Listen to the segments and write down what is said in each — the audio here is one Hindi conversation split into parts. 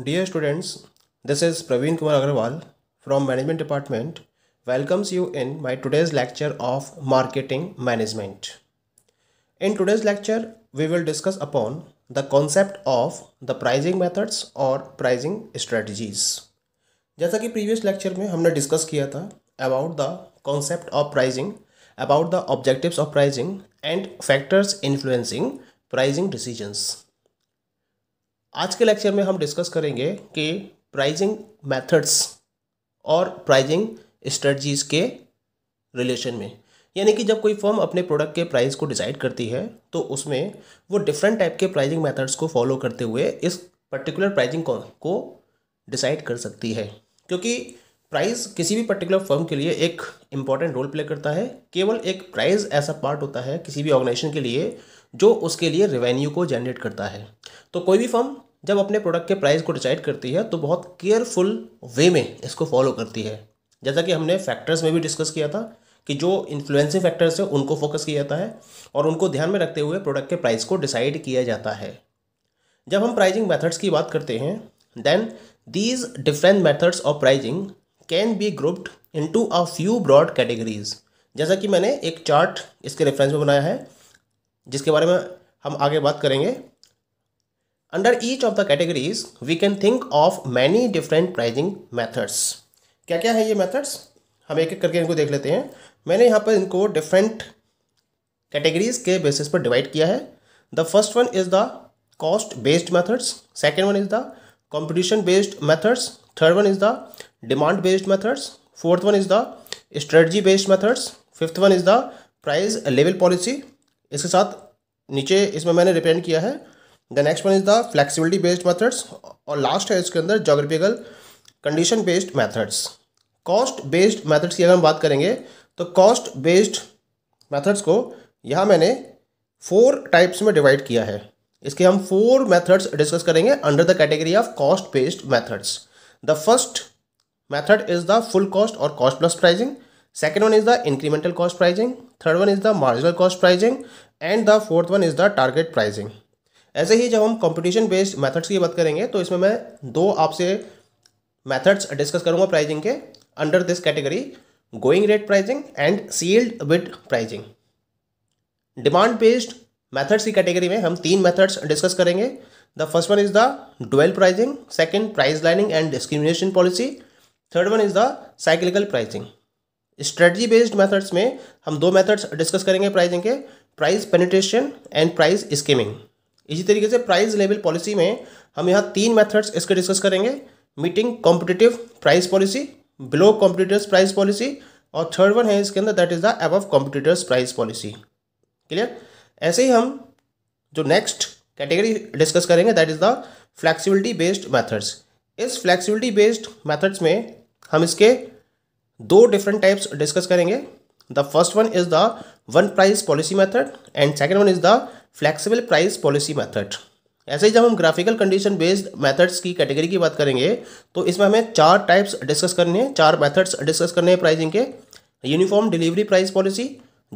Dear students, this is Praveen Kumar Agarwal from Management Department welcomes you in my today's lecture of Marketing Management. In today's lecture, we will discuss upon the concept of the pricing methods or pricing strategies. जैसा कि previous lecture में हमने discuss किया था about the concept of pricing, about the objectives of pricing and factors influencing pricing decisions. आज के लेक्चर में हम डिस्कस करेंगे कि प्राइजिंग मेथड्स और प्राइजिंग स्ट्रेटजीज़ के रिलेशन में यानी कि जब कोई फर्म अपने प्रोडक्ट के प्राइस को डिसाइड करती है तो उसमें वो डिफरेंट टाइप के प्राइजिंग मेथड्स को फॉलो करते हुए इस पर्टिकुलर प्राइजिंग को डिसाइड कर सकती है क्योंकि प्राइस किसी भी पर्टिकुलर फर्म के लिए एक इम्पॉर्टेंट रोल प्ले करता है केवल एक प्राइस ऐसा पार्ट होता है किसी भी ऑर्गेनाइजेशन के लिए जो उसके लिए रेवेन्यू को जनरेट करता है तो कोई भी फर्म जब अपने प्रोडक्ट के प्राइस को डिसाइड करती है तो बहुत केयरफुल वे में इसको फॉलो करती है जैसा कि हमने फैक्टर्स में भी डिस्कस किया था कि जो इन्फ्लुएंसिंग फैक्टर्स हैं उनको फोकस किया जाता है और उनको ध्यान में रखते हुए प्रोडक्ट के प्राइस को डिसाइड किया जाता है जब हम प्राइजिंग मैथड्स की बात करते हैं then these different methods of pricing can be grouped to a few broad categories जैसा कि मैंने एक चार्ट इसके रेफरेंस में बनाया है जिसके बारे में हम आगे बात करेंगे under each of the categories we can think of many different pricing methods क्या क्या है ये मैथड्स हम एक एक करके इनको देख लेते हैं मैंने यहाँ पर इनको डिफरेंट कैटेगरीज के बेसिस पर डिवाइड किया है the first one is the cost based methods second one is the competition based methods third one is the demand based methods fourth one is the strategy based methods fifth one is the price level policy इसके साथ नीचे इसमें मैंने रिप्रेजेंट किया है the next one is the flexibility based methods और लास्ट है इसके अंदर geographical condition based methods cost based methods की अगर हम बात करेंगे तो कॉस्ट बेस्ड मैथड्स को यहाँ मैंने फोर टाइप्स में डिवाइड किया है इसके हम फोर मैथड्स डिस्कस करेंगे under the category of cost based methods the first method is the full cost और cost plus pricing second one is the incremental cost pricing third one is the marginal cost pricing and the fourth one is the target pricing ऐसे ही जब हम कंपटीशन बेस्ड मेथड्स की बात करेंगे तो इसमें मैं दो आपसे मेथड्स डिस्कस करूंगा प्राइजिंग के under this category going rate pricing and sealed bid pricing demand based methods की कैटेगरी में हम तीन मेथड्स डिस्कस करेंगे the first one is the dual pricing second price lining and discrimination policy third one is the cyclical pricing strategy based methods में हम दो मेथड्स डिस्कस करेंगे प्राइजिंग के price penetration and price skimming इसी तरीके से प्राइस लेवल पॉलिसी में हम यहाँ तीन मेथड्स इसके डिस्कस करेंगे meeting competitive price policy below competitors price policy और थर्ड वन है इसके अंदर that is the above competitors price policy clear ऐसे ही हम जो नेक्स्ट कैटेगरी डिस्कस करेंगे that is the flexibility based methods इस फ्लैक्सिबिलिटी बेस्ड मैथड्स में हम इसके दो डिफरेंट टाइप्स डिस्कस करेंगे the first one is the one price policy method and second one is the flexible price policy method ऐसे ही जब हम ग्राफिकल कंडीशन बेस्ड मेथड्स की कैटेगरी की बात करेंगे तो इसमें हमें चार टाइप्स डिस्कस करने हैं चार मेथड्स डिस्कस करने हैं प्राइसिंग के uniform delivery price policy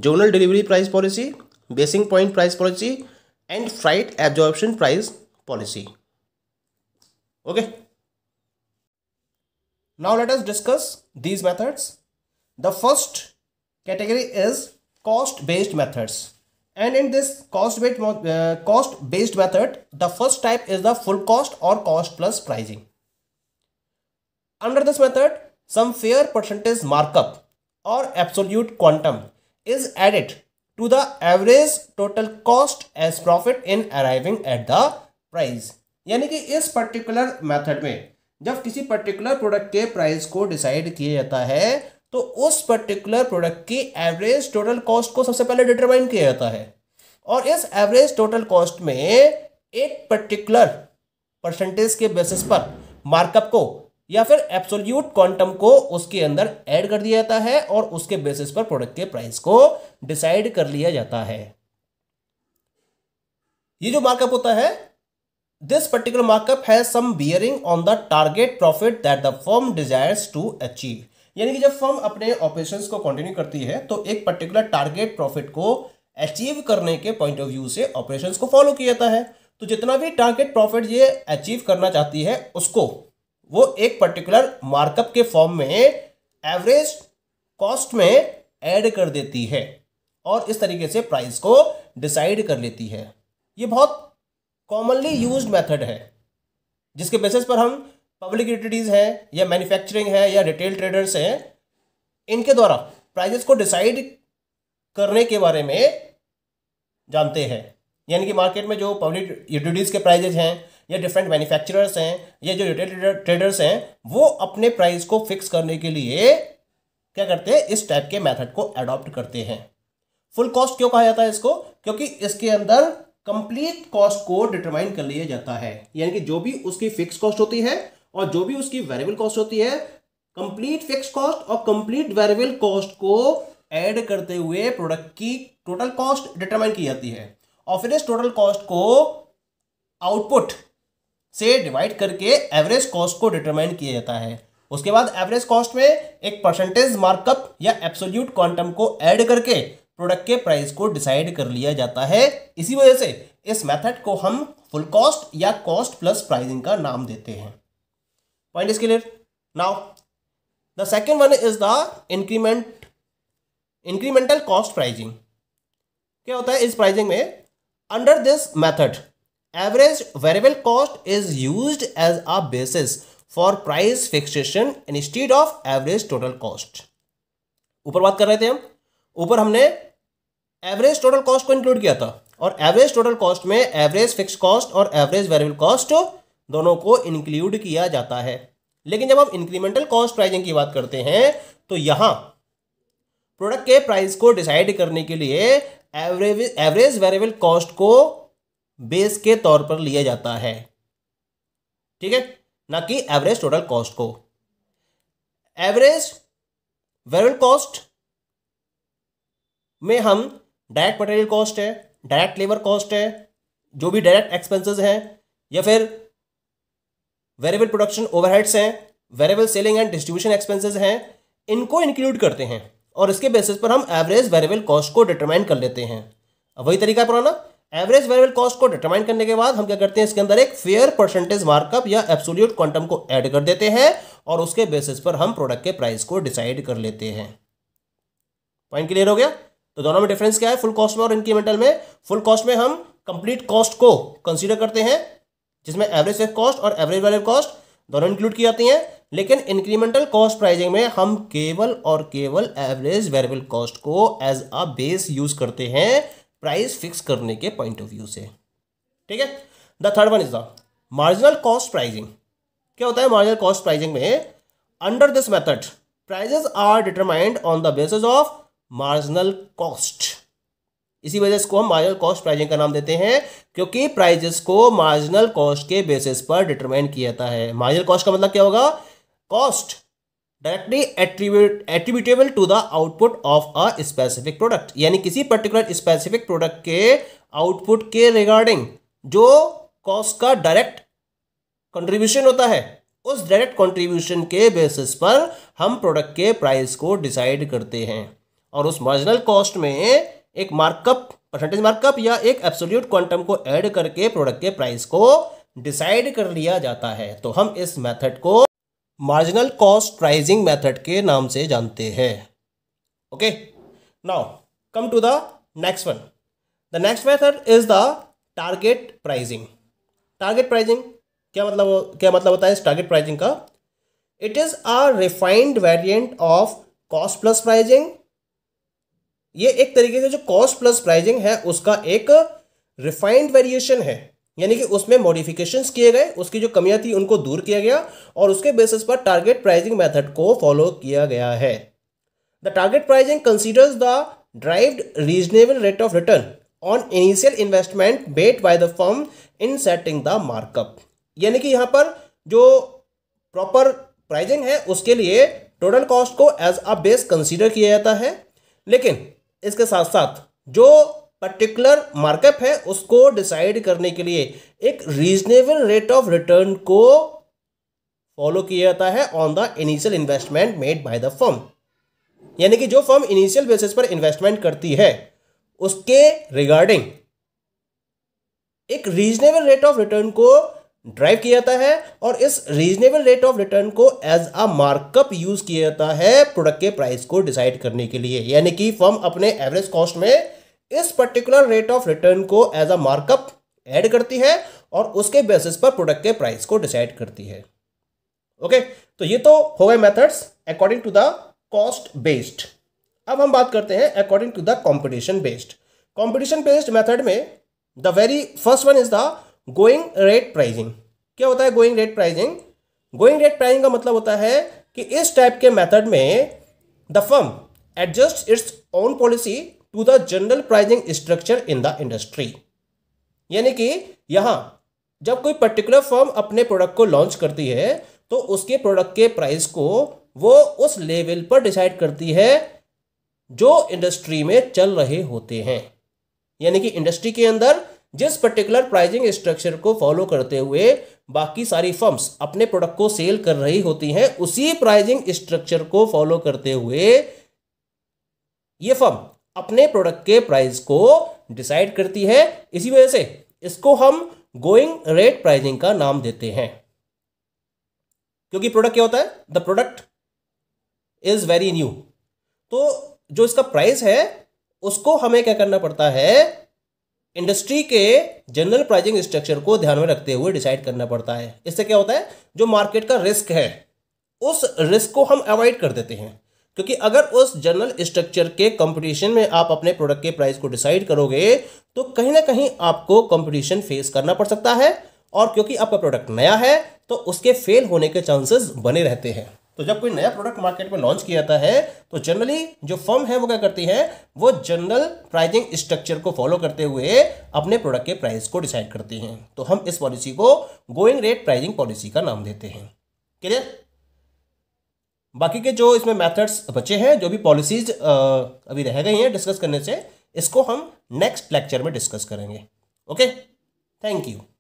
zonal delivery price policy basing point price policy and freight absorption price policy okay now let us discuss these methods the first category is cost based methods And in this cost based, uh, cost based method, the first type is the full cost or cost plus pricing. Under this method, some fair percentage markup or absolute quantum is added to the average total cost as profit in arriving at the price. यानी कि इस पर्टिकुलर मेथड में जब किसी पर्टिकुलर प्रोडक्ट के प्राइस को डिसाइड किया जाता है तो उस पर्टिकुलर प्रोडक्ट की एवरेज टोटल कॉस्ट को सबसे पहले डिटरमाइन किया जाता है और इस एवरेज टोटल कॉस्ट में एक पर्टिकुलर परसेंटेज के बेसिस पर मार्कअप को या फिर एब्सोल्यूट क्वांटम को उसके अंदर ऐड कर दिया जाता है और उसके बेसिस पर प्रोडक्ट के प्राइस को डिसाइड कर लिया जाता है ये जो मार्कअप होता है this particular markup has some bearing on the target profit that the firm desires to achieve यानी कि जब फर्म अपने ऑपरेशन को कंटिन्यू करती है तो एक पर्टिकुलर टारगेट प्रॉफिट को अचीव करने के पॉइंट ऑफ व्यू से ऑपरेशन को फॉलो किया जाता है तो जितना भी टारगेट प्रॉफिट ये अचीव करना चाहती है उसको वो एक पर्टिकुलर मार्कअप के फॉर्म में एवरेज कॉस्ट में ऐड कर देती है और इस तरीके से प्राइस को डिसाइड कर लेती है ये बहुत कॉमनली यूज मेथड है जिसके बेसिस पर हम पब्लिक यूटिलिटीज़ हैं या मैन्युफैक्चरिंग है या रिटेल ट्रेडर्स हैं इनके द्वारा प्राइजेस को डिसाइड करने के बारे में जानते हैं यानी कि मार्केट में जो पब्लिक यूटिलिटीज़ के प्राइजेज हैं या डिफरेंट मैन्युफैक्चरर्स हैं या जो रिटेल ट्रेडर्स हैं वो अपने प्राइस को फिक्स करने के लिए क्या करते हैं इस टाइप के मेथड को अडॉप्ट करते हैं फुल कॉस्ट क्यों कहा जाता है इसको क्योंकि इसके अंदर कंप्लीट कॉस्ट को डिटरमाइन कर लिया जाता है यानी कि जो भी उसकी फिक्स कॉस्ट होती है और जो भी उसकी वेरिएबल कॉस्ट होती है कंप्लीट फिक्स कॉस्ट और कंप्लीट वेरिएबल कॉस्ट को ऐड करते हुए प्रोडक्ट की टोटल कॉस्ट डिटरमाइन की जाती है और फिर इस टोटल कॉस्ट को आउटपुट से डिवाइड करके एवरेज कॉस्ट को डिटरमाइन किया जाता है उसके बाद एवरेज कॉस्ट में एक परसेंटेज मार्कअप या एब्सोल्यूट क्वांटम को ऐड करके प्रोडक्ट के प्राइस को डिसाइड कर लिया जाता है इसी वजह से इस मेथड को हम फुल कॉस्ट या कॉस्ट प्लस प्राइसिंग का नाम देते हैं point is clear now the second one is the increment incremental cost pricing क्या होता है इस प्राइजिंग में under this method average variable cost is use as a basis for price fixation instead of average total cost ऊपर बात कर रहे थे हम ऊपर हमने एवरेज टोटल कॉस्ट को इंक्लूड किया था और एवरेज टोटल कॉस्ट में एवरेज फिक्स कॉस्ट और एवरेज वेरिएबल कॉस्ट दोनों को इंक्लूड किया जाता है लेकिन जब हम इंक्रीमेंटल कॉस्ट प्राइजिंग की बात करते हैं तो यहां प्रोडक्ट के प्राइस को डिसाइड करने के लिए एवरेज एवरेज वेरिएबल कॉस्ट को बेस के तौर पर लिया जाता है ठीक है ना कि एवरेज टोटल कॉस्ट को एवरेज वेरिएबल कॉस्ट में हम डायरेक्ट मटेरियल कॉस्ट है डायरेक्ट लेबर कॉस्ट है जो भी डायरेक्ट एक्सपेंसेस हैं या फिर वेरेबल प्रोडक्शन ओवरहेड्स हैं variable selling and distribution expenses हैं इनको इंक्लूड करते हैं और इसके बेसिस पर हम एवरेज वेरेबल कॉस्ट को डिटरमाइन कर लेते हैं अब वही तरीका पुराना एवरेज वेरेबल कॉस्ट को डिटरमाइन करने के बाद हम क्या करते हैं इसके अंदर एक फेयर परसेंटेज मार्कअप या एब्सोल्यूट क्वांटम को ऐड कर देते हैं और उसके बेसिस पर हम प्रोडक्ट के प्राइस को डिसाइड कर लेते हैं पॉइंट क्लियर हो गया तो दोनों में डिफरेंस क्या है फुल कॉस्ट में और इंक्रीमेंटल में फुल कॉस्ट में हम कंप्लीट कॉस्ट को कंसिडर करते हैं जिसमें एवरेज सेफ कॉस्ट और एवरेज वैल्यू कॉस्ट दोनों इंक्लूड की जाती हैं लेकिन इंक्रीमेंटल कॉस्ट प्राइजिंग में हम केवल और केवल एवरेज वेरिएबल कॉस्ट को एज अ बेस यूज करते हैं प्राइस फिक्स करने के पॉइंट ऑफ व्यू से ठीक है the third one is the marginal cost pricing क्या होता है मार्जिनल कॉस्ट प्राइजिंग में under this method prices are determined on the basis of marginal cost इसी वजह इसको हम मार्जिनल कॉस्ट प्राइजिंग का नाम देते हैं क्योंकि प्राइजेस को मार्जिनल कॉस्ट के बेसिस पर डिटरमाइन किया जाता है मार्जिनल कॉस्ट का मतलब क्या होगा cost directly attributable to the output of a specific product यानी किसी पर्टिकुलर स्पेसिफिक प्रोडक्ट के आउटपुट के रिगार्डिंग जो कॉस्ट का डायरेक्ट कंट्रीब्यूशन होता है उस डायरेक्ट कंट्रीब्यूशन के बेसिस पर हम प्रोडक्ट के प्राइस को डिसाइड करते हैं और उस मार्जिनल कॉस्ट में एक मार्कअप परसेंटेज मार्कअप या एक एब्सोल्यूट क्वांटम को ऐड करके प्रोडक्ट के प्राइस को डिसाइड कर लिया जाता है तो हम इस मेथड को मार्जिनल कॉस्ट प्राइजिंग मेथड के नाम से जानते हैं okay now come to the next one the next method is the target pricing target pricing क्या मतलब क्या मतलब होता है इस टारगेट प्राइजिंग का it is a refined variant of cost plus pricing ये एक तरीके से जो कॉस्ट प्लस प्राइजिंग है उसका एक रिफाइंड वेरिएशन है यानी कि उसमें मॉडिफिकेशंस किए गए उसकी जो कमियां थी उनको दूर किया गया और उसके बेसिस पर टारगेट प्राइजिंग मेथड को फॉलो किया गया है the target pricing considers the derived reasonable rate of return on initial investment bet by the firm in setting the markup यानी कि यहाँ पर जो प्रॉपर प्राइजिंग है उसके लिए टोटल कॉस्ट को एज अ बेस कंसीडर किया जाता है लेकिन इसके साथ साथ जो पर्टिकुलर मार्कअप है उसको डिसाइड करने के लिए एक रीजनेबल रेट ऑफ रिटर्न को फॉलो किया जाता है on the initial investment made by the firm यानी कि जो फर्म इनिशियल बेसिस पर इन्वेस्टमेंट करती है उसके रिगार्डिंग एक रीजनेबल रेट ऑफ रिटर्न को ड्राइव किया जाता है और इस रीजनेबल रेट ऑफ रिटर्न को एज अ मार्कअप यूज किया जाता है प्रोडक्ट के प्राइस को डिसाइड करने के लिए यानी कि फर्म अपने एवरेज कॉस्ट में इस पर्टिकुलर रेट ऑफ रिटर्न को एज अ मार्कअप ऐड करती है और उसके बेसिस पर प्रोडक्ट के प्राइस को डिसाइड करती है ओके okay, तो ये तो हो गए methods according to the cost based अब हम बात करते हैं according to the competition based competition based method में the very first one is the going rate pricing क्या होता है going rate pricing going rate pricing का मतलब होता है कि इस टाइप के मेथड में the firm adjust its own policy to the general pricing structure in the industry यानी कि यहाँ जब कोई पर्टिकुलर फर्म अपने प्रोडक्ट को लॉन्च करती है तो उसके प्रोडक्ट के प्राइस को वो उस लेवल पर डिसाइड करती है जो इंडस्ट्री में चल रहे होते हैं यानी कि इंडस्ट्री के अंदर जिस पर्टिकुलर प्राइजिंग स्ट्रक्चर को फॉलो करते हुए बाकी सारी फर्म्स अपने प्रोडक्ट को सेल कर रही होती हैं उसी प्राइजिंग स्ट्रक्चर को फॉलो करते हुए ये फर्म अपने प्रोडक्ट के प्राइस को डिसाइड करती है इसी वजह से इसको हम गोइंग रेट प्राइजिंग का नाम देते हैं क्योंकि प्रोडक्ट क्या होता है the product is very new तो जो इसका प्राइस है उसको हमें क्या करना पड़ता है इंडस्ट्री के जनरल प्राइजिंग स्ट्रक्चर को ध्यान में रखते हुए डिसाइड करना पड़ता है इससे क्या होता है जो मार्केट का रिस्क है उस रिस्क को हम अवॉइड कर देते हैं क्योंकि अगर उस जनरल स्ट्रक्चर के कंपटीशन में आप अपने प्रोडक्ट के प्राइस को डिसाइड करोगे तो कहीं ना कहीं आपको कंपटीशन फेस करना पड़ सकता है और क्योंकि आपका प्रोडक्ट नया है तो उसके फेल होने के चांसेस बने रहते हैं तो जब कोई नया प्रोडक्ट मार्केट में लॉन्च किया जाता है तो जनरली जो फर्म है वो क्या करती है वो जनरल प्राइजिंग स्ट्रक्चर को फॉलो करते हुए अपने प्रोडक्ट के प्राइस को डिसाइड करती हैं तो हम इस पॉलिसी को गोइंग रेट प्राइजिंग पॉलिसी का नाम देते हैं क्लियर बाकी के जो इसमें मैथड्स बचे हैं जो भी पॉलिसीज अभी रह गई हैं डिस्कस करने से इसको हम नेक्स्ट लेक्चर में डिस्कस करेंगे ओके थैंक यू